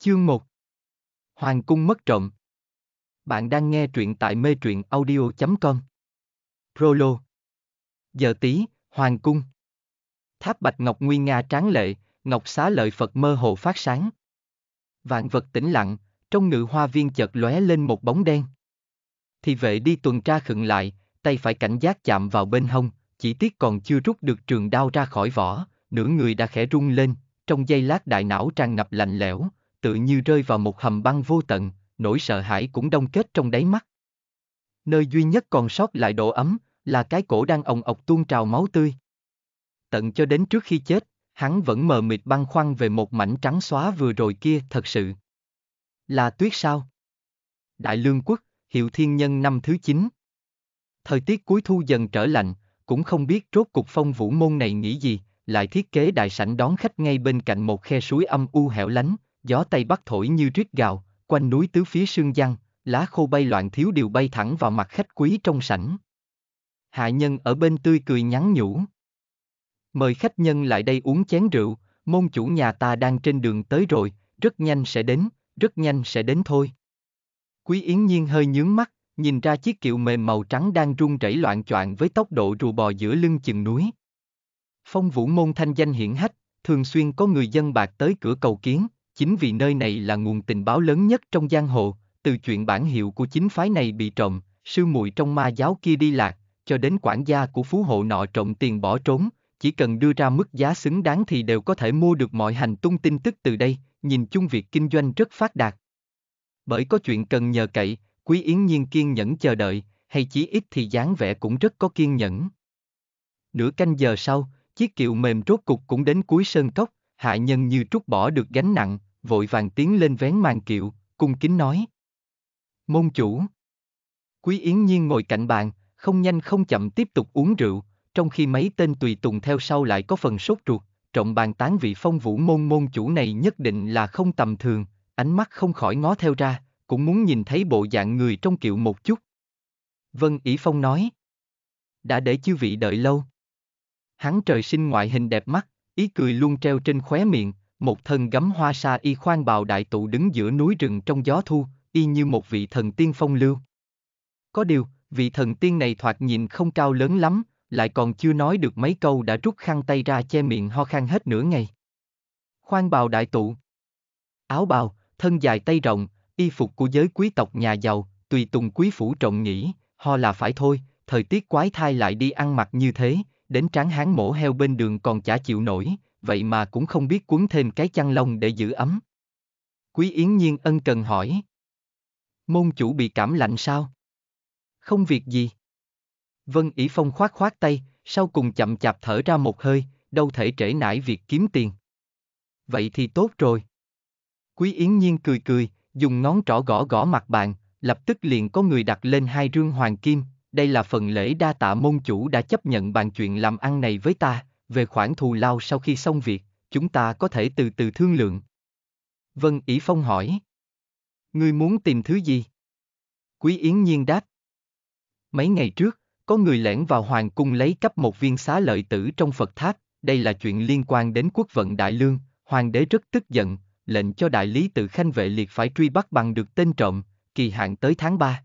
Chương 1 Hoàng cung mất trộm Bạn đang nghe truyện tại mê truyện audio.com Prolo Giờ tí, Hoàng cung Tháp Bạch Ngọc Nguyên Nga tráng lệ, Ngọc xá lợi Phật mơ hồ phát sáng Vạn vật tĩnh lặng, trong ngự hoa viên chợt lóe lên một bóng đen Thì vệ đi tuần tra khựng lại, tay phải cảnh giác chạm vào bên hông Chỉ tiếc còn chưa rút được trường đao ra khỏi vỏ, nửa người đã khẽ rung lên, trong giây lát đại não tràn ngập lạnh lẽo, tự như rơi vào một hầm băng vô tận, nỗi sợ hãi cũng đông kết trong đáy mắt. Nơi duy nhất còn sót lại độ ấm, là cái cổ đang ồng ọc tuôn trào máu tươi. Tận cho đến trước khi chết, hắn vẫn mờ mịt băng khoăn về một mảnh trắng xóa vừa rồi kia thật sự. Là tuyết sao? Đại lương quốc, hiệu thiên nhân năm thứ 9. Thời tiết cuối thu dần trở lạnh, cũng không biết rốt cục phong vũ môn này nghĩ gì, lại thiết kế đại sảnh đón khách ngay bên cạnh một khe suối âm u hẻo lánh, gió Tây Bắc thổi như riết gào, quanh núi tứ phía sương giăng, lá khô bay loạn thiếu điều bay thẳng vào mặt khách quý trong sảnh. Hạ nhân ở bên tươi cười nhắn nhủ. Mời khách nhân lại đây uống chén rượu, môn chủ nhà ta đang trên đường tới rồi, rất nhanh sẽ đến, rất nhanh sẽ đến thôi. Quý Yến Nhiên hơi nhướng mắt, nhìn ra chiếc kiệu mềm màu trắng đang rung rẩy loạn choạng với tốc độ rùa bò giữa lưng chừng núi. Phong vũ môn thanh danh hiển hách, thường xuyên có người dân bạc tới cửa cầu kiến, Chính vì nơi này là nguồn tình báo lớn nhất trong giang hồ, từ chuyện bản hiệu của chính phái này bị trộm, sư muội trong ma giáo kia đi lạc, cho đến quản gia của phú hộ nọ trộm tiền bỏ trốn, chỉ cần đưa ra mức giá xứng đáng thì đều có thể mua được mọi hành tung tin tức từ đây, nhìn chung việc kinh doanh rất phát đạt. Bởi có chuyện cần nhờ cậy, Quý Yến Nhiên kiên nhẫn chờ đợi, hay chí ít thì dáng vẻ cũng rất có kiên nhẫn. Nửa canh giờ sau, chiếc kiệu mềm rốt cục cũng đến cuối sơn cốc, hạ nhân như trút bỏ được gánh nặng, vội vàng tiến lên vén màn kiệu, cung kính nói. Môn chủ. Quý Yến Nhiên ngồi cạnh bàn, không nhanh không chậm tiếp tục uống rượu, trong khi mấy tên tùy tùng theo sau lại có phần sốt ruột, trọng bàn tán vị phong vũ môn môn chủ này nhất định là không tầm thường, ánh mắt không khỏi ngó theo ra, cũng muốn nhìn thấy bộ dạng người trong kiệu một chút. Vân ý Phong nói. Đã để chư vị đợi lâu. Hắn trời sinh ngoại hình đẹp mắt, ý cười luôn treo trên khóe miệng, một thân gấm hoa sa y khoan bào đại tụ đứng giữa núi rừng trong gió thu, y như một vị thần tiên phong lưu. Có điều, vị thần tiên này thoạt nhìn không cao lớn lắm, lại còn chưa nói được mấy câu đã rút khăn tay ra che miệng ho khan hết nửa ngày. Khoan bào đại tụ Áo bào, thân dài tay rộng, y phục của giới quý tộc nhà giàu, tùy tùng quý phủ trọng nghĩ, ho là phải thôi, thời tiết quái thai lại đi ăn mặc như thế, đến tráng hán mổ heo bên đường còn chả chịu nổi, vậy mà cũng không biết cuốn thêm cái chăn lông để giữ ấm. Quý Yến Nhiên ân cần hỏi. Môn chủ bị cảm lạnh sao? Không việc gì. Vân ỉ Phong khoát khoát tay, sau cùng chậm chạp thở ra một hơi, đâu thể trễ nải việc kiếm tiền. Vậy thì tốt rồi. Quý Yến Nhiên cười cười, dùng ngón trỏ gõ gõ mặt bàn, lập tức liền có người đặt lên hai rương hoàng kim, đây là phần lễ đa tạ môn chủ đã chấp nhận bàn chuyện làm ăn này với ta về khoản thù lao sau khi xong việc, chúng ta có thể từ từ thương lượng. Vân Ý Phong hỏi. Ngươi muốn tìm thứ gì? Quý Yến Nhiên đáp. Mấy ngày trước, có người lẻn vào hoàng cung lấy cắp một viên xá lợi tử trong Phật tháp, đây là chuyện liên quan đến quốc vận Đại Lương, hoàng đế rất tức giận, lệnh cho đại lý tự khanh vệ liệt phải truy bắt bằng được tên trộm, kỳ hạn tới tháng 3.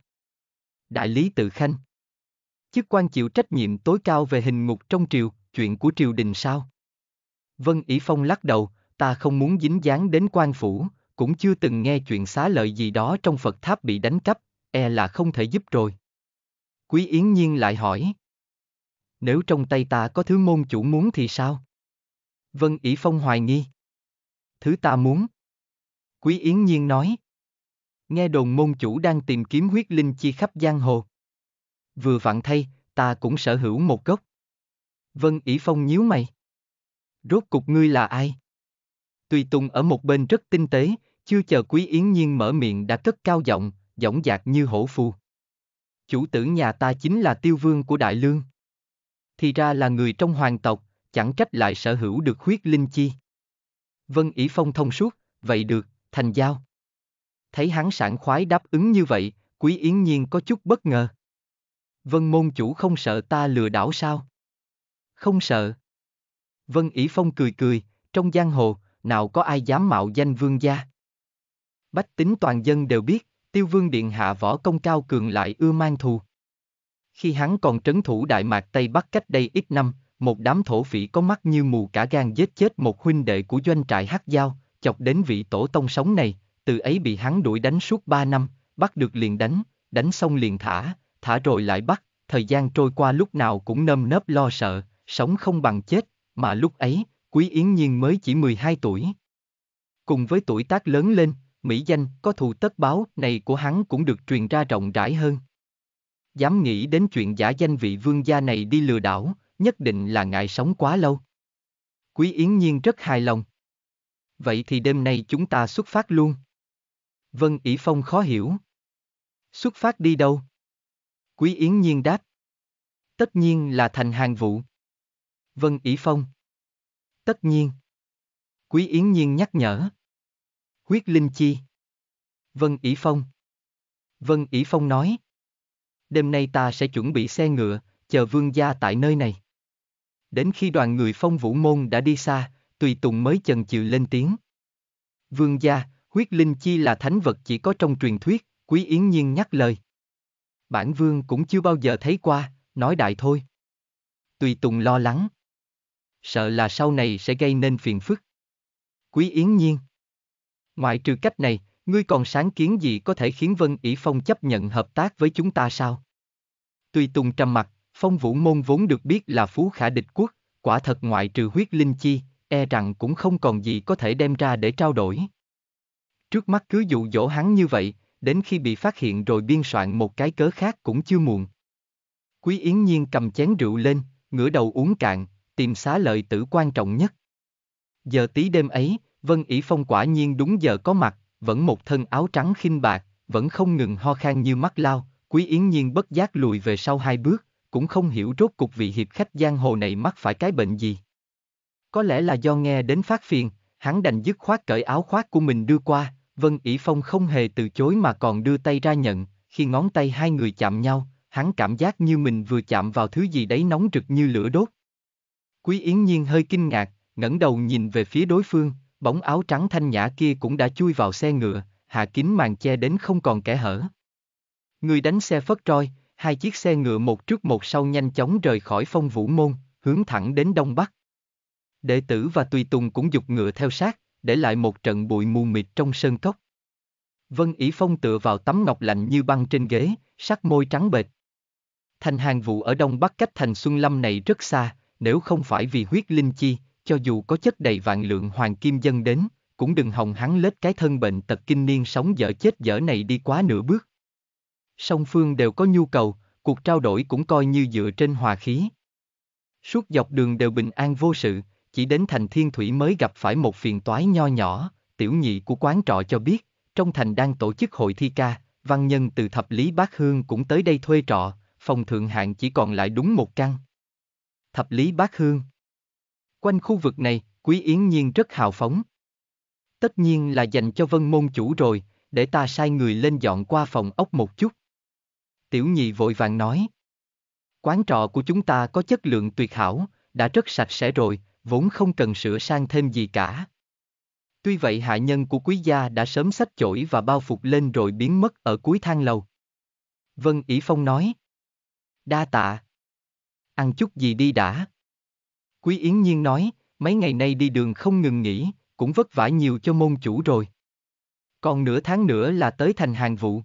Đại lý tự khanh Chức quan chịu trách nhiệm tối cao về hình ngục trong triều, chuyện của triều đình sao? Vân Ý Phong lắc đầu, ta không muốn dính dáng đến quan phủ, cũng chưa từng nghe chuyện xá lợi gì đó trong Phật tháp bị đánh cắp, e là không thể giúp rồi. Quý Yến Nhiên lại hỏi. Nếu trong tay ta có thứ môn chủ muốn thì sao? Vân Ý Phong hoài nghi. Thứ ta muốn. Quý Yến Nhiên nói. Nghe đồn môn chủ đang tìm kiếm huyết linh chi khắp giang hồ. Vừa vặn thay, ta cũng sở hữu một gốc. Vân ỉ phong nhíu mày. Rốt cục ngươi là ai? Tùy Tùng ở một bên rất tinh tế, chưa chờ Quý Yến Nhiên mở miệng đã cất cao giọng, giọng dạc như hổ phù. Chủ tử nhà ta chính là tiêu vương của Đại Lương. Thì ra là người trong hoàng tộc, chẳng trách lại sở hữu được huyết linh chi. Vân ỉ phong thông suốt, vậy được, thành giao. Thấy hắn sản khoái đáp ứng như vậy, Quý Yến Nhiên có chút bất ngờ. Vân môn chủ không sợ ta lừa đảo sao? không sợ. Vân ỉ Phong cười cười, trong giang hồ, nào có ai dám mạo danh vương gia. Bách tính toàn dân đều biết, tiêu vương điện hạ võ công cao cường lại ưa mang thù. Khi hắn còn trấn thủ Đại Mạc Tây Bắc cách đây ít năm, một đám thổ phỉ có mắt như mù cả gan giết chết một huynh đệ của doanh trại Hắc Giao, chọc đến vị tổ tông sống này, từ ấy bị hắn đuổi đánh suốt ba năm, bắt được liền đánh, đánh xong liền thả, thả rồi lại bắt, thời gian trôi qua lúc nào cũng nơm nớp lo sợ, sống không bằng chết, mà lúc ấy, Quý Yến Nhiên mới chỉ 12 tuổi. Cùng với tuổi tác lớn lên, mỹ danh có thù tất báo này của hắn cũng được truyền ra rộng rãi hơn. Dám nghĩ đến chuyện giả danh vị vương gia này đi lừa đảo, nhất định là ngại sống quá lâu. Quý Yến Nhiên rất hài lòng. Vậy thì đêm nay chúng ta xuất phát luôn. Vân ỷ Phong khó hiểu. Xuất phát đi đâu? Quý Yến Nhiên đáp. Tất nhiên là thành hàng vụ. Vân ỉ Phong. Tất nhiên. Quý Yến Nhiên nhắc nhở. Huyết Linh Chi. Vân ỉ Phong. Vân ỉ Phong nói. Đêm nay ta sẽ chuẩn bị xe ngựa, chờ vương gia tại nơi này. Đến khi đoàn người phong vũ môn đã đi xa, tùy tùng mới chần chừ lên tiếng. Vương gia, huyết linh chi là thánh vật chỉ có trong truyền thuyết, quý yến nhiên nhắc lời. Bản vương cũng chưa bao giờ thấy qua, nói đại thôi. Tùy tùng lo lắng sợ là sau này sẽ gây nên phiền phức. Quý Yến Nhiên Ngoại trừ cách này, ngươi còn sáng kiến gì có thể khiến Vân ỷ Phong chấp nhận hợp tác với chúng ta sao? Tuy Tùng trầm mặt, Phong Vũ Môn vốn được biết là phú khả địch quốc, quả thật ngoại trừ huyết linh chi, e rằng cũng không còn gì có thể đem ra để trao đổi. Trước mắt cứ dụ dỗ hắn như vậy, đến khi bị phát hiện rồi biên soạn một cái cớ khác cũng chưa muộn. Quý Yến Nhiên cầm chén rượu lên, ngửa đầu uống cạn, tìm xá lợi tử quan trọng nhất. Giờ tí đêm ấy, Vân ỉ Phong quả nhiên đúng giờ có mặt, vẫn một thân áo trắng khinh bạc, vẫn không ngừng ho khan như mắt lao, Quý Yến Nhiên bất giác lùi về sau hai bước, cũng không hiểu rốt cục vị hiệp khách giang hồ này mắc phải cái bệnh gì. Có lẽ là do nghe đến phát phiền, hắn đành dứt khoát cởi áo khoác của mình đưa qua, Vân ỉ Phong không hề từ chối mà còn đưa tay ra nhận, khi ngón tay hai người chạm nhau, hắn cảm giác như mình vừa chạm vào thứ gì đấy nóng rực như lửa đốt, Quý Yến Nhiên hơi kinh ngạc, ngẩng đầu nhìn về phía đối phương, bóng áo trắng thanh nhã kia cũng đã chui vào xe ngựa, hạ kín màn che đến không còn kẻ hở. Người đánh xe phất roi, hai chiếc xe ngựa một trước một sau nhanh chóng rời khỏi phong vũ môn, hướng thẳng đến đông bắc. Đệ tử và tùy tùng cũng dục ngựa theo sát, để lại một trận bụi mù mịt trong sơn cốc. Vân ỉ Phong tựa vào tấm ngọc lạnh như băng trên ghế, sắc môi trắng bệt. Thành hàng vụ ở đông bắc cách thành Xuân Lâm này rất xa, nếu không phải vì huyết linh chi, cho dù có chất đầy vạn lượng hoàng kim dân đến, cũng đừng hòng hắn lết cái thân bệnh tật kinh niên sống dở chết dở này đi quá nửa bước. Song phương đều có nhu cầu, cuộc trao đổi cũng coi như dựa trên hòa khí. Suốt dọc đường đều bình an vô sự, chỉ đến thành thiên thủy mới gặp phải một phiền toái nho nhỏ, tiểu nhị của quán trọ cho biết, trong thành đang tổ chức hội thi ca, văn nhân từ thập lý bát hương cũng tới đây thuê trọ, phòng thượng hạng chỉ còn lại đúng một căn thập lý bát hương. Quanh khu vực này, Quý Yến Nhiên rất hào phóng. Tất nhiên là dành cho vân môn chủ rồi, để ta sai người lên dọn qua phòng ốc một chút. Tiểu nhị vội vàng nói. Quán trọ của chúng ta có chất lượng tuyệt hảo, đã rất sạch sẽ rồi, vốn không cần sửa sang thêm gì cả. Tuy vậy hạ nhân của quý gia đã sớm sách chổi và bao phục lên rồi biến mất ở cuối thang lầu. Vân ỉ Phong nói. Đa tạ ăn chút gì đi đã. Quý Yến Nhiên nói, mấy ngày nay đi đường không ngừng nghỉ, cũng vất vả nhiều cho môn chủ rồi. Còn nửa tháng nữa là tới thành hàng vụ.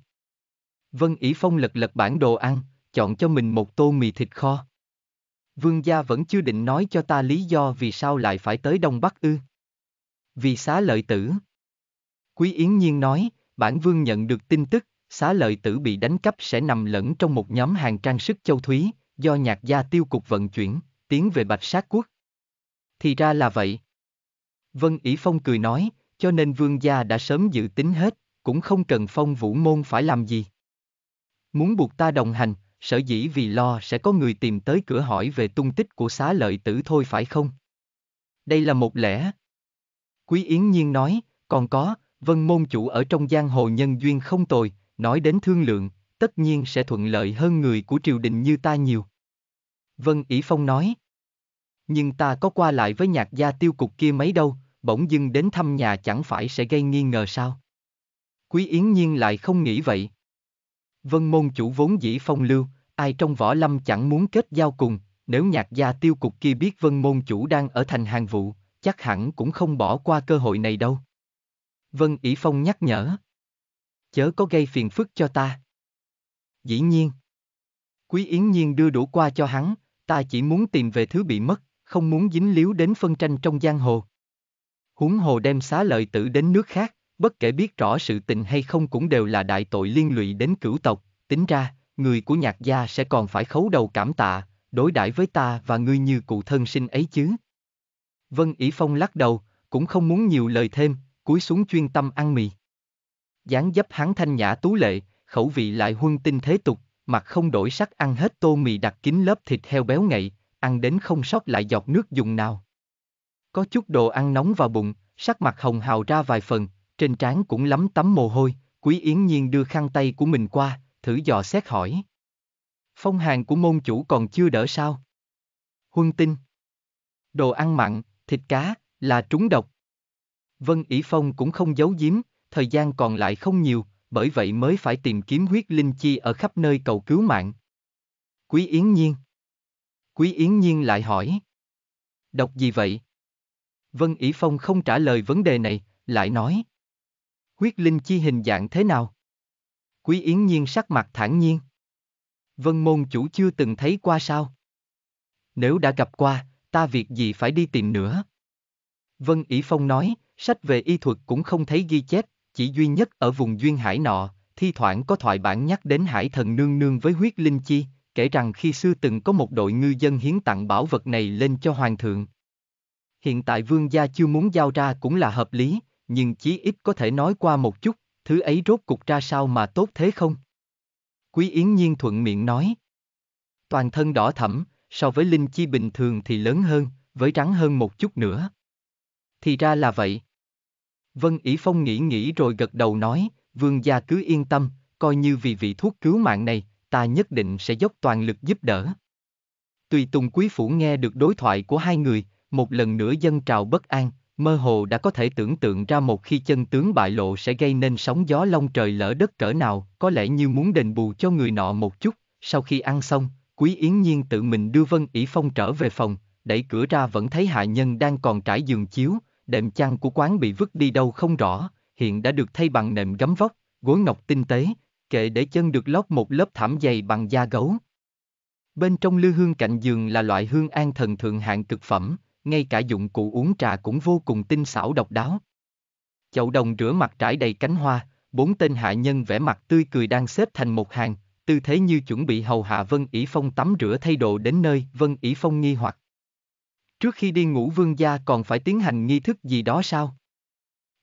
Vân ỉ Phong lật lật bản đồ ăn, chọn cho mình một tô mì thịt kho. Vương gia vẫn chưa định nói cho ta lý do vì sao lại phải tới Đông Bắc ư. Vì xá lợi tử. Quý Yến Nhiên nói, bản vương nhận được tin tức, xá lợi tử bị đánh cắp sẽ nằm lẫn trong một nhóm hàng trang sức châu Thúy, do nhạc gia tiêu cục vận chuyển, tiến về bạch sát quốc. Thì ra là vậy. Vân ỉ Phong cười nói, cho nên vương gia đã sớm dự tính hết, cũng không cần phong vũ môn phải làm gì. Muốn buộc ta đồng hành, sở dĩ vì lo sẽ có người tìm tới cửa hỏi về tung tích của xá lợi tử thôi phải không? Đây là một lẽ. Quý Yến Nhiên nói, còn có, vân môn chủ ở trong giang hồ nhân duyên không tồi, nói đến thương lượng, tất nhiên sẽ thuận lợi hơn người của triều đình như ta nhiều. Vân ỷ Phong nói. Nhưng ta có qua lại với nhạc gia tiêu cục kia mấy đâu, bỗng dưng đến thăm nhà chẳng phải sẽ gây nghi ngờ sao? Quý Yến Nhiên lại không nghĩ vậy. Vân môn chủ vốn dĩ phong lưu, ai trong võ lâm chẳng muốn kết giao cùng, nếu nhạc gia tiêu cục kia biết vân môn chủ đang ở thành hàng vụ, chắc hẳn cũng không bỏ qua cơ hội này đâu. Vân ỷ Phong nhắc nhở. Chớ có gây phiền phức cho ta dĩ nhiên. Quý Yến Nhiên đưa đũa qua cho hắn, ta chỉ muốn tìm về thứ bị mất, không muốn dính líu đến phân tranh trong giang hồ. húng hồ đem xá lợi tử đến nước khác, bất kể biết rõ sự tình hay không cũng đều là đại tội liên lụy đến cửu tộc, tính ra, người của nhạc gia sẽ còn phải khấu đầu cảm tạ, đối đãi với ta và ngươi như cụ thân sinh ấy chứ. Vân ỉ Phong lắc đầu, cũng không muốn nhiều lời thêm, cúi xuống chuyên tâm ăn mì. dáng dấp hắn thanh nhã tú lệ, khẩu vị lại huân tinh thế tục, mặt không đổi sắc ăn hết tô mì đặc kín lớp thịt heo béo ngậy, ăn đến không sót lại giọt nước dùng nào. Có chút đồ ăn nóng vào bụng, sắc mặt hồng hào ra vài phần, trên trán cũng lắm tắm mồ hôi, quý yến nhiên đưa khăn tay của mình qua, thử dò xét hỏi. Phong hàng của môn chủ còn chưa đỡ sao? Huân tinh. Đồ ăn mặn, thịt cá, là trúng độc. Vân Ỷ Phong cũng không giấu giếm, thời gian còn lại không nhiều, bởi vậy mới phải tìm kiếm huyết linh chi ở khắp nơi cầu cứu mạng. Quý Yến Nhiên Quý Yến Nhiên lại hỏi Đọc gì vậy? Vân ỷ Phong không trả lời vấn đề này, lại nói Huyết linh chi hình dạng thế nào? Quý Yến Nhiên sắc mặt thản nhiên Vân môn chủ chưa từng thấy qua sao? Nếu đã gặp qua, ta việc gì phải đi tìm nữa? Vân ỷ Phong nói, sách về y thuật cũng không thấy ghi chép, chỉ duy nhất ở vùng duyên hải nọ, thi thoảng có thoại bản nhắc đến hải thần nương nương với huyết linh chi, kể rằng khi xưa từng có một đội ngư dân hiến tặng bảo vật này lên cho hoàng thượng. Hiện tại vương gia chưa muốn giao ra cũng là hợp lý, nhưng chí ít có thể nói qua một chút, thứ ấy rốt cục ra sao mà tốt thế không? Quý Yến Nhiên thuận miệng nói. Toàn thân đỏ thẫm, so với linh chi bình thường thì lớn hơn, với rắn hơn một chút nữa. Thì ra là vậy, Vân ỉ Phong nghĩ nghĩ rồi gật đầu nói, vương gia cứ yên tâm, coi như vì vị thuốc cứu mạng này, ta nhất định sẽ dốc toàn lực giúp đỡ. Tùy Tùng Quý Phủ nghe được đối thoại của hai người, một lần nữa dân trào bất an, mơ hồ đã có thể tưởng tượng ra một khi chân tướng bại lộ sẽ gây nên sóng gió long trời lỡ đất cỡ nào, có lẽ như muốn đền bù cho người nọ một chút, sau khi ăn xong, Quý Yến Nhiên tự mình đưa Vân ỉ Phong trở về phòng, đẩy cửa ra vẫn thấy hạ nhân đang còn trải giường chiếu, đệm chăn của quán bị vứt đi đâu không rõ, hiện đã được thay bằng nệm gấm vóc, gối ngọc tinh tế, kệ để chân được lót một lớp thảm dày bằng da gấu. Bên trong lư hương cạnh giường là loại hương an thần thượng hạng cực phẩm, ngay cả dụng cụ uống trà cũng vô cùng tinh xảo độc đáo. Chậu đồng rửa mặt trải đầy cánh hoa, bốn tên hạ nhân vẽ mặt tươi cười đang xếp thành một hàng, tư thế như chuẩn bị hầu hạ Vân ý Phong tắm rửa thay đồ đến nơi Vân ý Phong nghi hoặc. Trước khi đi ngủ vương gia còn phải tiến hành nghi thức gì đó sao?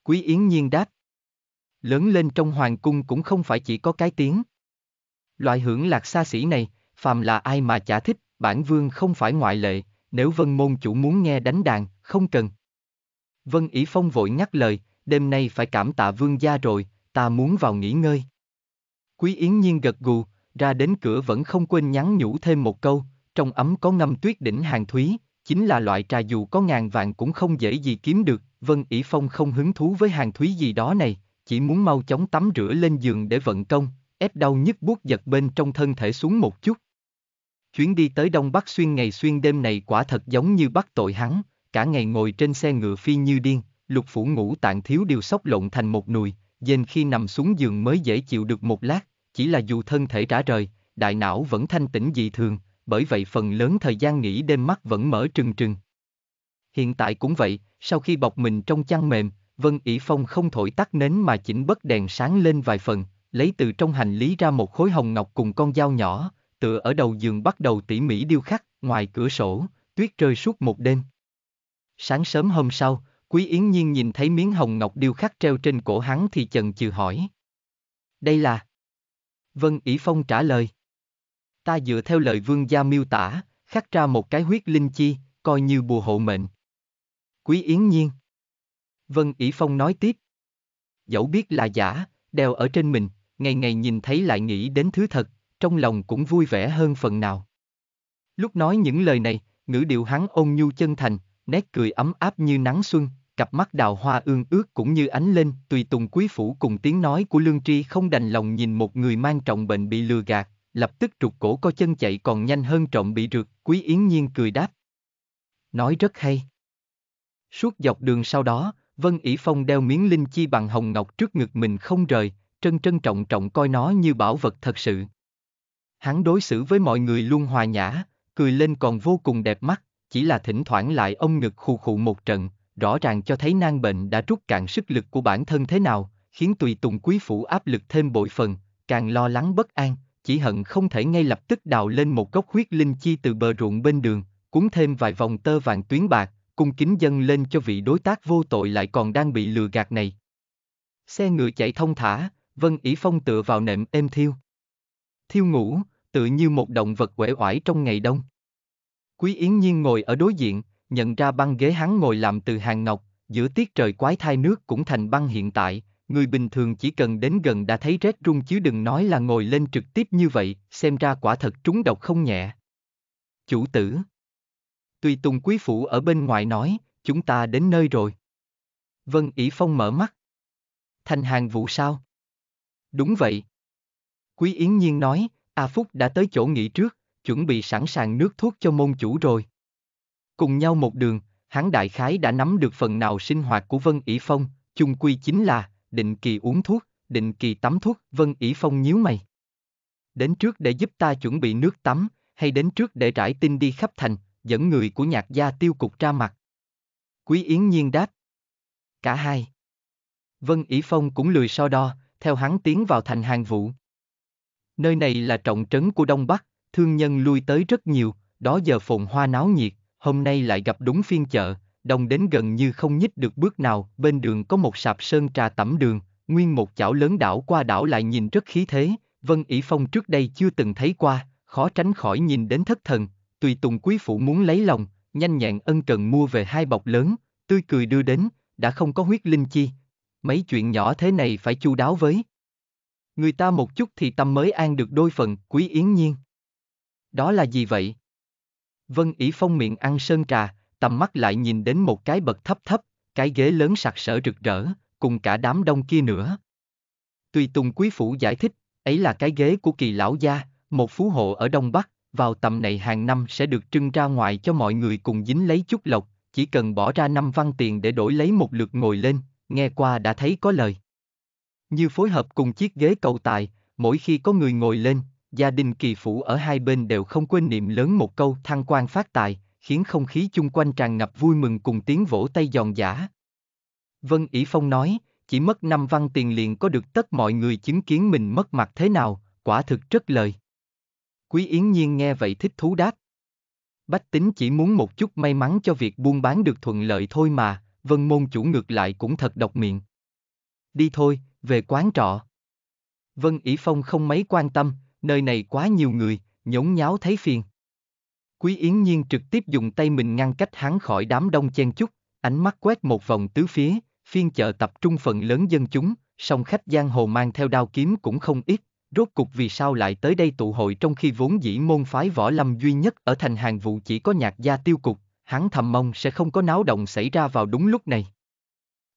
Quý Yến Nhiên đáp. Lớn lên trong hoàng cung cũng không phải chỉ có cái tiếng. Loại hưởng lạc xa xỉ này, phàm là ai mà chả thích, bản vương không phải ngoại lệ, nếu vân môn chủ muốn nghe đánh đàn, không cần. Vân ỷ Phong vội nhắc lời, đêm nay phải cảm tạ vương gia rồi, ta muốn vào nghỉ ngơi. Quý Yến Nhiên gật gù, ra đến cửa vẫn không quên nhắn nhủ thêm một câu, trong ấm có ngâm tuyết đỉnh hàng thúy, chính là loại trà dù có ngàn vạn cũng không dễ gì kiếm được, Vân ỉ Phong không hứng thú với hàng thúy gì đó này, chỉ muốn mau chóng tắm rửa lên giường để vận công, ép đau nhức buốt giật bên trong thân thể xuống một chút. Chuyến đi tới Đông Bắc xuyên ngày xuyên đêm này quả thật giống như bắt tội hắn, cả ngày ngồi trên xe ngựa phi như điên, lục phủ ngũ tạng thiếu điều sóc lộn thành một nùi, dên khi nằm xuống giường mới dễ chịu được một lát, chỉ là dù thân thể trả rời, đại não vẫn thanh tĩnh dị thường, bởi vậy phần lớn thời gian nghỉ đêm mắt vẫn mở trừng trừng. Hiện tại cũng vậy, sau khi bọc mình trong chăn mềm, Vân ỉ Phong không thổi tắt nến mà chỉnh bất đèn sáng lên vài phần, lấy từ trong hành lý ra một khối hồng ngọc cùng con dao nhỏ, tựa ở đầu giường bắt đầu tỉ mỉ điêu khắc, ngoài cửa sổ, tuyết rơi suốt một đêm. Sáng sớm hôm sau, Quý Yến Nhiên nhìn thấy miếng hồng ngọc điêu khắc treo trên cổ hắn thì chần chừ hỏi. Đây là... Vân ỉ Phong trả lời. Ta dựa theo lời vương gia miêu tả, khắc ra một cái huyết linh chi, coi như bùa hộ mệnh. Quý Yến Nhiên Vân ỷ Phong nói tiếp. Dẫu biết là giả, đeo ở trên mình, ngày ngày nhìn thấy lại nghĩ đến thứ thật, trong lòng cũng vui vẻ hơn phần nào. Lúc nói những lời này, ngữ điệu hắn ôn nhu chân thành, nét cười ấm áp như nắng xuân, cặp mắt đào hoa ương ước cũng như ánh lên, tùy tùng quý phủ cùng tiếng nói của lương tri không đành lòng nhìn một người mang trọng bệnh bị lừa gạt, lập tức trục cổ co chân chạy còn nhanh hơn trọng bị rượt, Quý Yến Nhiên cười đáp. Nói rất hay. Suốt dọc đường sau đó, Vân ỉ Phong đeo miếng linh chi bằng hồng ngọc trước ngực mình không rời, trân trân trọng trọng coi nó như bảo vật thật sự. Hắn đối xử với mọi người luôn hòa nhã, cười lên còn vô cùng đẹp mắt, chỉ là thỉnh thoảng lại ông ngực khù khụ một trận, rõ ràng cho thấy nang bệnh đã rút cạn sức lực của bản thân thế nào, khiến tùy tùng quý phủ áp lực thêm bội phần, càng lo lắng bất an, chỉ hận không thể ngay lập tức đào lên một gốc huyết linh chi từ bờ ruộng bên đường, cuốn thêm vài vòng tơ vàng tuyến bạc, cung kính dâng lên cho vị đối tác vô tội lại còn đang bị lừa gạt này. Xe ngựa chạy thông thả, Vân Ý Phong tựa vào nệm êm thiêu. Thiêu ngủ, tựa như một động vật quể oải trong ngày đông. Quý Yến Nhiên ngồi ở đối diện, nhận ra băng ghế hắn ngồi làm từ hàng ngọc, giữa tiết trời quái thai nước cũng thành băng hiện tại, người bình thường chỉ cần đến gần đã thấy rét run chứ đừng nói là ngồi lên trực tiếp như vậy, xem ra quả thật trúng độc không nhẹ. Chủ tử Tùy Tùng Quý Phủ ở bên ngoài nói, chúng ta đến nơi rồi. Vân ỉ Phong mở mắt. Thành hàng vụ sao? Đúng vậy. Quý Yến Nhiên nói, A Phúc đã tới chỗ nghỉ trước, chuẩn bị sẵn sàng nước thuốc cho môn chủ rồi. Cùng nhau một đường, hắn đại khái đã nắm được phần nào sinh hoạt của Vân ỉ Phong, chung quy chính là, định kỳ uống thuốc, định kỳ tắm thuốc, Vân ỉ Phong nhíu mày. Đến trước để giúp ta chuẩn bị nước tắm, hay đến trước để trải tin đi khắp thành, dẫn người của nhạc gia tiêu cục ra mặt. Quý Yến Nhiên đáp. Cả hai. Vân ỉ Phong cũng lười so đo, theo hắn tiến vào thành hàng vụ. Nơi này là trọng trấn của Đông Bắc, thương nhân lui tới rất nhiều, đó giờ phồn hoa náo nhiệt, hôm nay lại gặp đúng phiên chợ, đông đến gần như không nhích được bước nào, bên đường có một sạp sơn trà tẩm đường, nguyên một chảo lớn đảo qua đảo lại nhìn rất khí thế, Vân ỉ Phong trước đây chưa từng thấy qua, khó tránh khỏi nhìn đến thất thần, tùy tùng quý phụ muốn lấy lòng, nhanh nhẹn ân cần mua về hai bọc lớn, tươi cười đưa đến, đã không có huyết linh chi. Mấy chuyện nhỏ thế này phải chu đáo với. Người ta một chút thì tâm mới an được đôi phần, quý yến nhiên. Đó là gì vậy? Vân ỉ Phong miệng ăn sơn trà, tầm mắt lại nhìn đến một cái bậc thấp thấp, cái ghế lớn sặc sỡ rực rỡ, cùng cả đám đông kia nữa. Tùy Tùng Quý Phủ giải thích, ấy là cái ghế của kỳ lão gia, một phú hộ ở Đông Bắc, vào tầm này hàng năm sẽ được trưng ra ngoài cho mọi người cùng dính lấy chút lộc, chỉ cần bỏ ra năm văn tiền để đổi lấy một lượt ngồi lên, nghe qua đã thấy có lời. Như phối hợp cùng chiếc ghế cầu tài, mỗi khi có người ngồi lên, gia đình kỳ phủ ở hai bên đều không quên niệm lớn một câu thăng quan phát tài, khiến không khí chung quanh tràn ngập vui mừng cùng tiếng vỗ tay giòn giả. Vân ỉ Phong nói, chỉ mất năm văn tiền liền có được tất mọi người chứng kiến mình mất mặt thế nào, quả thực rất lời. Quý Yến Nhiên nghe vậy thích thú đáp. Bách tính chỉ muốn một chút may mắn cho việc buôn bán được thuận lợi thôi mà, vân môn chủ ngược lại cũng thật độc miệng. Đi thôi, về quán trọ. Vân ỉ Phong không mấy quan tâm, nơi này quá nhiều người, nhốn nháo thấy phiền. Quý Yến Nhiên trực tiếp dùng tay mình ngăn cách hắn khỏi đám đông chen chúc, ánh mắt quét một vòng tứ phía, phiên chợ tập trung phần lớn dân chúng, song khách giang hồ mang theo đao kiếm cũng không ít, rốt cục vì sao lại tới đây tụ hội trong khi vốn dĩ môn phái võ lâm duy nhất ở thành hàng vụ chỉ có nhạc gia tiêu cục, hắn thầm mong sẽ không có náo động xảy ra vào đúng lúc này.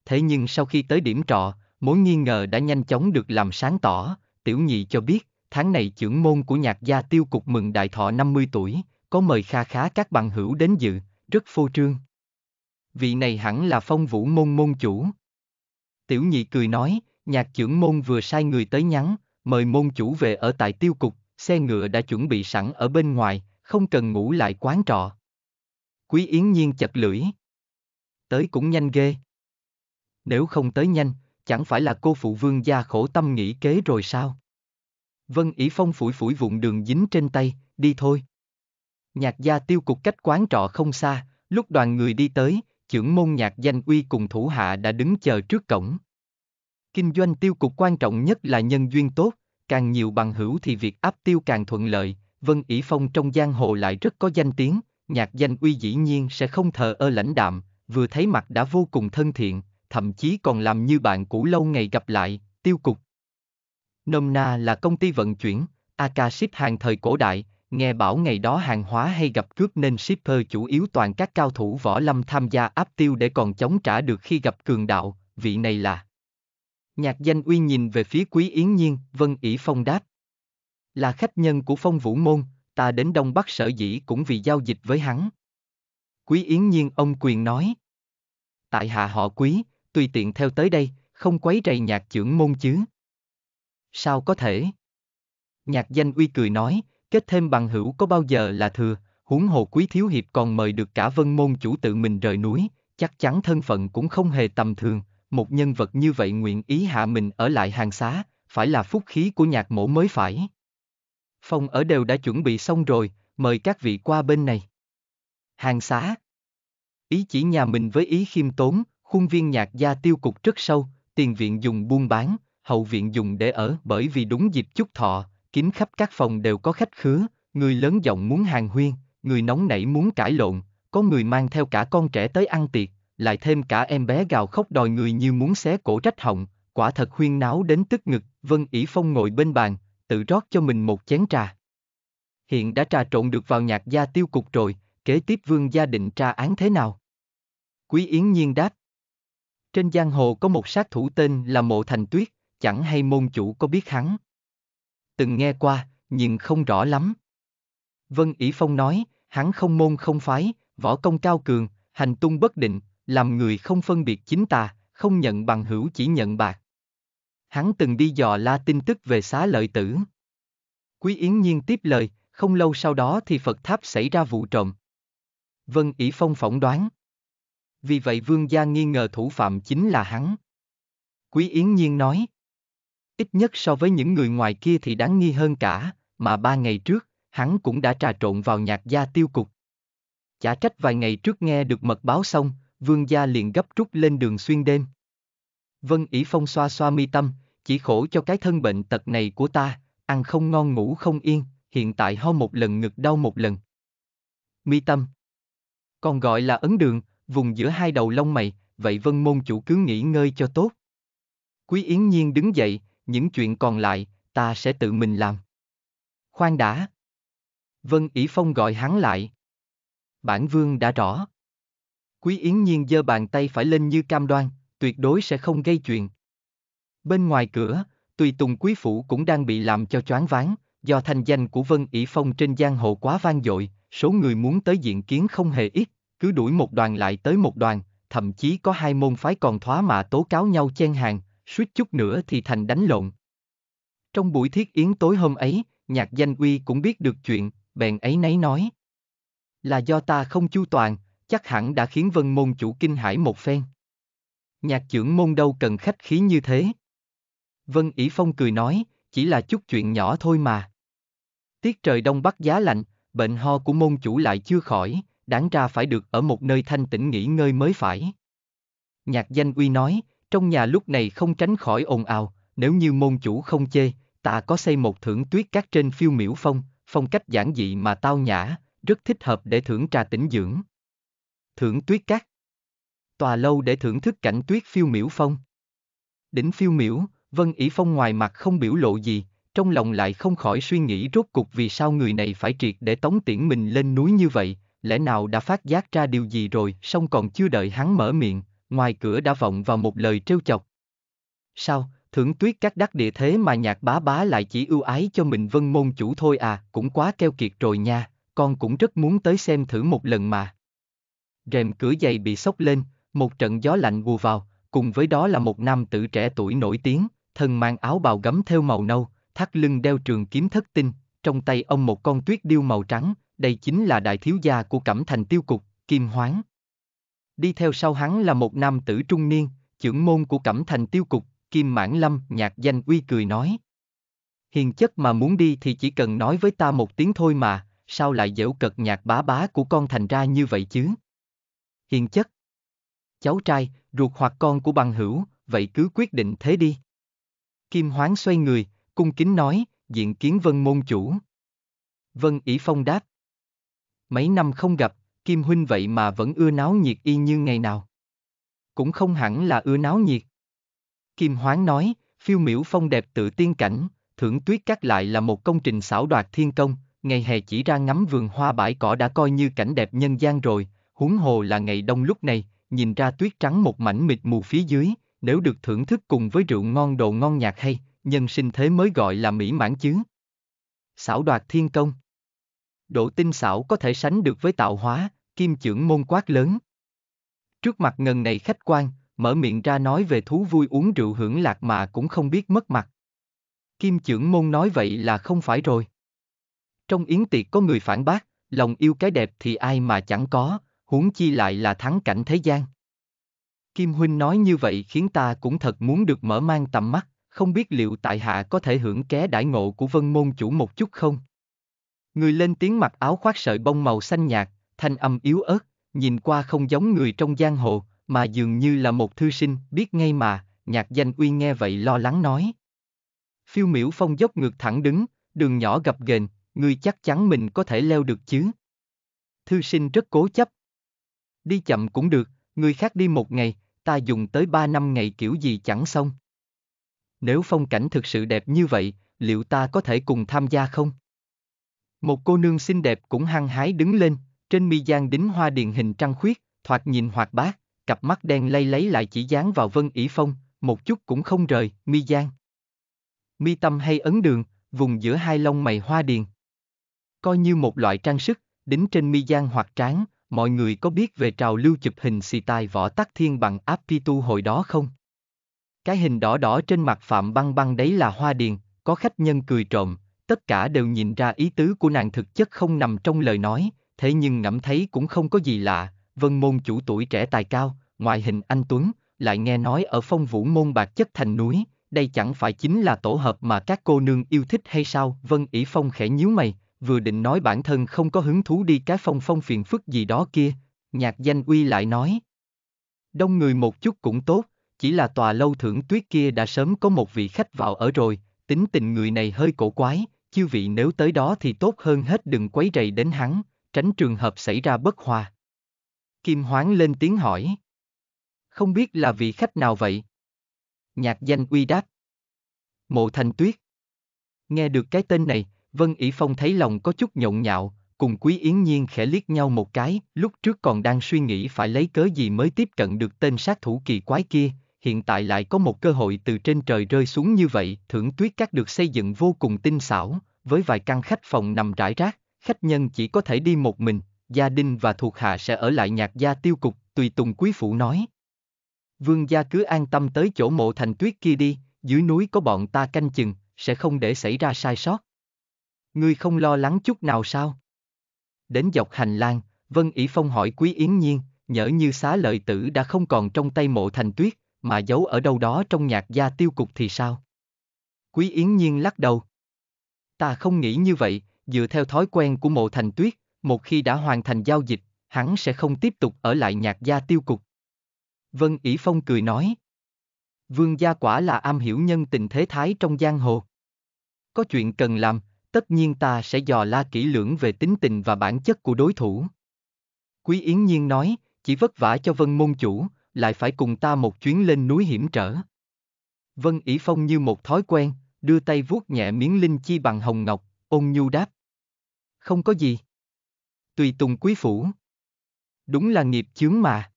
Thế nhưng sau khi tới điểm trọ, mối nghi ngờ đã nhanh chóng được làm sáng tỏ, tiểu nhị cho biết, tháng này trưởng môn của nhạc gia tiêu cục mừng đại thọ 50 tuổi, có mời kha khá các bằng hữu đến dự, rất phô trương. Vị này hẳn là phong vũ môn môn chủ. Tiểu nhị cười nói, nhạc trưởng môn vừa sai người tới nhắn, mời môn chủ về ở tại tiêu cục, xe ngựa đã chuẩn bị sẵn ở bên ngoài, không cần ngủ lại quán trọ. Quý Yến Nhiên chật lưỡi. Tới cũng nhanh ghê. Nếu không tới nhanh, chẳng phải là cô phụ vương gia khổ tâm nghĩ kế rồi sao? Vân ý Phong phủi phủi vụn đường dính trên tay, đi thôi. Nhạc gia tiêu cục cách quán trọ không xa, lúc đoàn người đi tới, trưởng môn nhạc danh uy cùng thủ hạ đã đứng chờ trước cổng. Kinh doanh tiêu cục quan trọng nhất là nhân duyên tốt, càng nhiều bằng hữu thì việc áp tiêu càng thuận lợi, Vân ỷ Phong trong giang hồ lại rất có danh tiếng, nhạc danh uy dĩ nhiên sẽ không thờ ơ lãnh đạm, vừa thấy mặt đã vô cùng thân thiện, thậm chí còn làm như bạn cũ lâu ngày gặp lại, tiêu cục. Nôm na là công ty vận chuyển, Akaship hàng thời cổ đại, Nghe bảo ngày đó hàng hóa hay gặp cướp nên shipper chủ yếu toàn các cao thủ võ lâm tham gia áp tiêu để còn chống trả được khi gặp cường đạo, vị này là. Nhạc danh uy nhìn về phía quý yến nhiên, vân ỷ phong đáp. Là khách nhân của phong vũ môn, ta đến Đông Bắc sở dĩ cũng vì giao dịch với hắn. Quý yến nhiên ông quyền nói. Tại hạ họ quý, tùy tiện theo tới đây, không quấy rầy nhạc trưởng môn chứ. Sao có thể? Nhạc danh uy cười nói, kết thêm bằng hữu có bao giờ là thừa, huống hồ quý thiếu hiệp còn mời được cả vân môn chủ tự mình rời núi, chắc chắn thân phận cũng không hề tầm thường, một nhân vật như vậy nguyện ý hạ mình ở lại hàng xá, phải là phúc khí của nhạc mổ mới phải. Phòng ở đều đã chuẩn bị xong rồi, mời các vị qua bên này. Hàng xá Ý chỉ nhà mình với ý khiêm tốn, khuôn viên nhạc gia tiêu cục rất sâu, tiền viện dùng buôn bán, hậu viện dùng để ở bởi vì đúng dịp chúc thọ, kín khắp các phòng đều có khách khứa, người lớn giọng muốn hàng huyên, người nóng nảy muốn cãi lộn, có người mang theo cả con trẻ tới ăn tiệc, lại thêm cả em bé gào khóc đòi người như muốn xé cổ trách họng, quả thật huyên náo đến tức ngực, Vân ỉ Phong ngồi bên bàn, tự rót cho mình một chén trà. Hiện đã trà trộn được vào nhạc gia tiêu cục rồi, kế tiếp vương gia định tra án thế nào? Quý Yến Nhiên đáp. Trên giang hồ có một sát thủ tên là Mộ Thành Tuyết, chẳng hay môn chủ có biết hắn từng nghe qua, nhưng không rõ lắm. Vân ỷ Phong nói, hắn không môn không phái, võ công cao cường, hành tung bất định, làm người không phân biệt chính tà, không nhận bằng hữu chỉ nhận bạc. Hắn từng đi dò la tin tức về xá lợi tử. Quý Yến Nhiên tiếp lời, không lâu sau đó thì Phật Tháp xảy ra vụ trộm. Vân ỷ Phong phỏng đoán. Vì vậy Vương Gia nghi ngờ thủ phạm chính là hắn. Quý Yến Nhiên nói. Ít nhất so với những người ngoài kia thì đáng nghi hơn cả, mà ba ngày trước, hắn cũng đã trà trộn vào nhạc gia tiêu cục. Chả trách vài ngày trước nghe được mật báo xong, vương gia liền gấp rút lên đường xuyên đêm. Vân ỉ phong xoa xoa mi tâm, chỉ khổ cho cái thân bệnh tật này của ta, ăn không ngon ngủ không yên, hiện tại ho một lần ngực đau một lần. Mi tâm Còn gọi là ấn đường, vùng giữa hai đầu lông mày, vậy vân môn chủ cứ nghỉ ngơi cho tốt. Quý Yến Nhiên đứng dậy, những chuyện còn lại, ta sẽ tự mình làm. Khoan đã. Vân ỉ Phong gọi hắn lại. Bản vương đã rõ. Quý Yến Nhiên giơ bàn tay phải lên như cam đoan, tuyệt đối sẽ không gây chuyện. Bên ngoài cửa, tùy tùng quý phủ cũng đang bị làm cho choáng váng, do thanh danh của Vân Ỷ Phong trên giang hồ quá vang dội, số người muốn tới diện kiến không hề ít, cứ đuổi một đoàn lại tới một đoàn, thậm chí có hai môn phái còn thóa mạ tố cáo nhau chen hàng, suýt chút nữa thì thành đánh lộn. Trong buổi thiết yến tối hôm ấy, nhạc danh uy cũng biết được chuyện, bèn ấy nấy nói. Là do ta không chu toàn, chắc hẳn đã khiến vân môn chủ kinh hải một phen. Nhạc trưởng môn đâu cần khách khí như thế. Vân ỉ Phong cười nói, chỉ là chút chuyện nhỏ thôi mà. Tiết trời đông bắc giá lạnh, bệnh ho của môn chủ lại chưa khỏi, đáng ra phải được ở một nơi thanh tĩnh nghỉ ngơi mới phải. Nhạc danh uy nói, trong nhà lúc này không tránh khỏi ồn ào, nếu như môn chủ không chê, ta có xây một thưởng tuyết cát trên phiêu miễu phong, phong cách giản dị mà tao nhã, rất thích hợp để thưởng trà tĩnh dưỡng. Thưởng tuyết cát Tòa lâu để thưởng thức cảnh tuyết phiêu miễu phong. Đỉnh phiêu miễu, Vân ý Phong ngoài mặt không biểu lộ gì, trong lòng lại không khỏi suy nghĩ rốt cục vì sao người này phải triệt để tống tiễn mình lên núi như vậy, lẽ nào đã phát giác ra điều gì rồi, song còn chưa đợi hắn mở miệng, ngoài cửa đã vọng vào một lời trêu chọc. Sao, thưởng tuyết các đắc địa thế mà nhạc bá bá lại chỉ ưu ái cho mình vân môn chủ thôi à, cũng quá keo kiệt rồi nha, con cũng rất muốn tới xem thử một lần mà. Rèm cửa giày bị sốc lên, một trận gió lạnh bù vào, cùng với đó là một nam tử trẻ tuổi nổi tiếng, thân mang áo bào gấm theo màu nâu, thắt lưng đeo trường kiếm thất tinh, trong tay ông một con tuyết điêu màu trắng, đây chính là đại thiếu gia của Cẩm Thành Tiêu Cục, Kim Hoáng. Đi theo sau hắn là một nam tử trung niên, trưởng môn của Cẩm Thành Tiêu Cục, Kim Mãn Lâm nhạc danh uy cười nói. Hiền chất mà muốn đi thì chỉ cần nói với ta một tiếng thôi mà, sao lại dễu cật nhạc bá bá của con thành ra như vậy chứ? Hiền chất. Cháu trai, ruột hoặc con của bằng hữu, vậy cứ quyết định thế đi. Kim Hoáng xoay người, cung kính nói, diện kiến vân môn chủ. Vân ỷ Phong đáp. Mấy năm không gặp, Kim Huynh vậy mà vẫn ưa náo nhiệt y như ngày nào. Cũng không hẳn là ưa náo nhiệt. Kim Hoáng nói, phiêu miễu phong đẹp tự tiên cảnh, thưởng tuyết cắt lại là một công trình xảo đoạt thiên công, ngày hè chỉ ra ngắm vườn hoa bãi cỏ đã coi như cảnh đẹp nhân gian rồi, huống hồ là ngày đông lúc này, nhìn ra tuyết trắng một mảnh mịt mù phía dưới, nếu được thưởng thức cùng với rượu ngon đồ ngon nhạc hay, nhân sinh thế mới gọi là mỹ mãn chứ. Xảo đoạt thiên công độ tinh xảo có thể sánh được với tạo hóa, kim trưởng môn quát lớn. Trước mặt ngần này khách quan, mở miệng ra nói về thú vui uống rượu hưởng lạc mà cũng không biết mất mặt. Kim trưởng môn nói vậy là không phải rồi. Trong yến tiệc có người phản bác, lòng yêu cái đẹp thì ai mà chẳng có, huống chi lại là thắng cảnh thế gian. Kim Huynh nói như vậy khiến ta cũng thật muốn được mở mang tầm mắt, không biết liệu tại hạ có thể hưởng ké đại ngộ của vân môn chủ một chút không? Người lên tiếng mặc áo khoác sợi bông màu xanh nhạt, thanh âm yếu ớt, nhìn qua không giống người trong giang hồ, mà dường như là một thư sinh, biết ngay mà, nhạc danh uy nghe vậy lo lắng nói. Phiêu miễu phong dốc ngược thẳng đứng, đường nhỏ gập ghềnh, người chắc chắn mình có thể leo được chứ. Thư sinh rất cố chấp. Đi chậm cũng được, người khác đi một ngày, ta dùng tới ba năm ngày kiểu gì chẳng xong. Nếu phong cảnh thực sự đẹp như vậy, liệu ta có thể cùng tham gia không? Một cô nương xinh đẹp cũng hăng hái đứng lên, trên mi gian đính hoa điền hình trăng khuyết, thoạt nhìn hoạt bát, cặp mắt đen lay lấy lại chỉ dán vào Vân Ỷ Phong, một chút cũng không rời, mi gian. Mi tâm hay ấn đường, vùng giữa hai lông mày hoa điền. Coi như một loại trang sức, đính trên mi gian hoặc trán, mọi người có biết về trào lưu chụp hình xì tài võ tắc thiên bằng áp tu hồi đó không? Cái hình đỏ đỏ trên mặt Phạm Băng Băng đấy là hoa điền, có khách nhân cười trộm, tất cả đều nhìn ra ý tứ của nàng thực chất không nằm trong lời nói, thế nhưng ngẫm thấy cũng không có gì lạ, vân môn chủ tuổi trẻ tài cao, ngoại hình anh Tuấn, lại nghe nói ở phong vũ môn bạc chất thành núi, đây chẳng phải chính là tổ hợp mà các cô nương yêu thích hay sao? Vân Ỷ phong khẽ nhíu mày, vừa định nói bản thân không có hứng thú đi cái phong phong phiền phức gì đó kia, nhạc danh uy lại nói. Đông người một chút cũng tốt, chỉ là tòa lâu thưởng tuyết kia đã sớm có một vị khách vào ở rồi, tính tình người này hơi cổ quái, chư vị nếu tới đó thì tốt hơn hết đừng quấy rầy đến hắn, tránh trường hợp xảy ra bất hòa. Kim Hoáng lên tiếng hỏi. Không biết là vị khách nào vậy? Nhạc danh uy đáp. Mộ Thành Tuyết. Nghe được cái tên này, Vân ỉ Phong thấy lòng có chút nhộn nhạo, cùng Quý Yến Nhiên khẽ liếc nhau một cái, lúc trước còn đang suy nghĩ phải lấy cớ gì mới tiếp cận được tên sát thủ kỳ quái kia, hiện tại lại có một cơ hội từ trên trời rơi xuống như vậy, thưởng tuyết các được xây dựng vô cùng tinh xảo, với vài căn khách phòng nằm rải rác, khách nhân chỉ có thể đi một mình, gia đình và thuộc hạ sẽ ở lại nhạc gia tiêu cục, tùy tùng quý phụ nói. Vương gia cứ an tâm tới chỗ mộ thành tuyết kia đi, dưới núi có bọn ta canh chừng, sẽ không để xảy ra sai sót. Ngươi không lo lắng chút nào sao? Đến dọc hành lang, Vân ỷ Phong hỏi Quý Yến Nhiên, nhỡ như xá lợi tử đã không còn trong tay mộ thành tuyết, mà giấu ở đâu đó trong nhạc gia tiêu cục thì sao? Quý Yến Nhiên lắc đầu. Ta không nghĩ như vậy, dựa theo thói quen của mộ thành tuyết, một khi đã hoàn thành giao dịch, hắn sẽ không tiếp tục ở lại nhạc gia tiêu cục. Vân ỷ Phong cười nói. Vương gia quả là am hiểu nhân tình thế thái trong giang hồ. Có chuyện cần làm, tất nhiên ta sẽ dò la kỹ lưỡng về tính tình và bản chất của đối thủ. Quý Yến Nhiên nói, chỉ vất vả cho Vân Môn Chủ, lại phải cùng ta một chuyến lên núi hiểm trở. Vân ỉ phong như một thói quen, đưa tay vuốt nhẹ miếng linh chi bằng hồng ngọc, ôn nhu đáp. Không có gì. Tùy tùng quý phủ. Đúng là nghiệp chướng mà.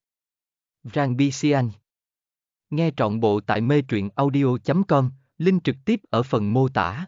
Rang Bisian. Nghe trọn bộ tại mê truyện audio.com, link trực tiếp ở phần mô tả.